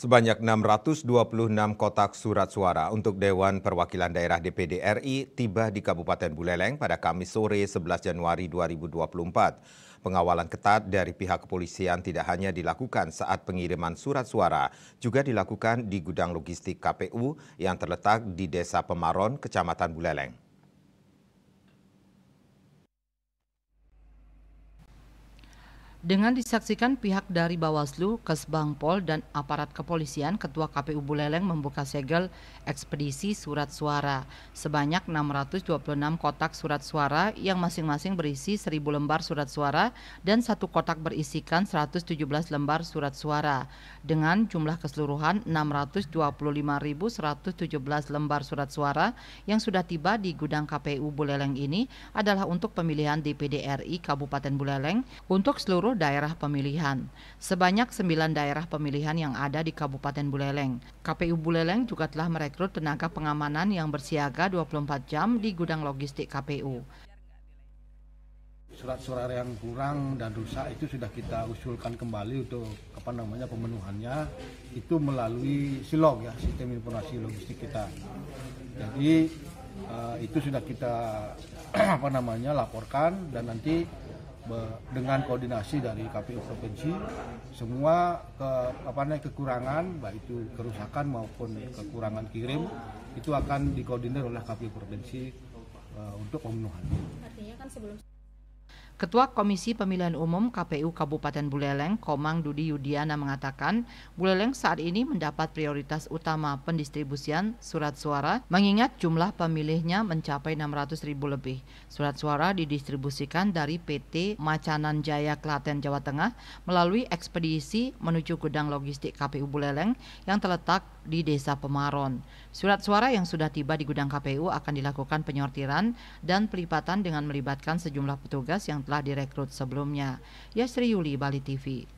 Sebanyak 626 kotak surat suara untuk Dewan Perwakilan Daerah DPD RI tiba di Kabupaten Buleleng pada Kamis sore 11 Januari 2024. Pengawalan ketat dari pihak kepolisian tidak hanya dilakukan saat pengiriman surat suara, juga dilakukan di gudang logistik KPU yang terletak di Desa Pemaron, Kecamatan Buleleng. Dengan disaksikan pihak dari Bawaslu, Kesbangpol, dan aparat kepolisian, Ketua KPU Buleleng membuka segel ekspedisi surat suara sebanyak 626 kotak surat suara yang masing-masing berisi 1000 lembar surat suara dan satu kotak berisikan 117 lembar surat suara dengan jumlah keseluruhan 625.117 lembar surat suara yang sudah tiba di gudang KPU Buleleng ini adalah untuk pemilihan DPD RI Kabupaten Buleleng untuk seluruh seluruh daerah pemilihan. Sebanyak 9 daerah pemilihan yang ada di Kabupaten Buleleng. KPU Buleleng juga telah merekrut tenaga pengamanan yang bersiaga 24 jam di gudang logistik KPU. Surat-surat yang kurang dan rusak itu sudah kita usulkan kembali untuk apa namanya pemenuhannya itu melalui silog ya sistem informasi logistik kita. Jadi uh, itu sudah kita apa namanya laporkan dan nanti dengan koordinasi dari KPU provinsi semua ke apa namanya kekurangan baik itu kerusakan maupun kekurangan kirim itu akan dikoordinir oleh KPU provinsi uh, untuk pemenuhan. Artinya kan sebelum Ketua Komisi Pemilihan Umum KPU Kabupaten Buleleng, Komang Dudi Yudiana mengatakan, Buleleng saat ini mendapat prioritas utama pendistribusian surat suara mengingat jumlah pemilihnya mencapai 600 ribu lebih. Surat suara didistribusikan dari PT Macanan Jaya Klaten Jawa Tengah melalui ekspedisi menuju gudang logistik KPU Buleleng yang terletak di Desa Pemaron. Surat suara yang sudah tiba di gudang KPU akan dilakukan penyortiran dan pelipatan dengan melibatkan sejumlah petugas yang telah direkrut sebelumnya. Yasri Yuli, Bali TV.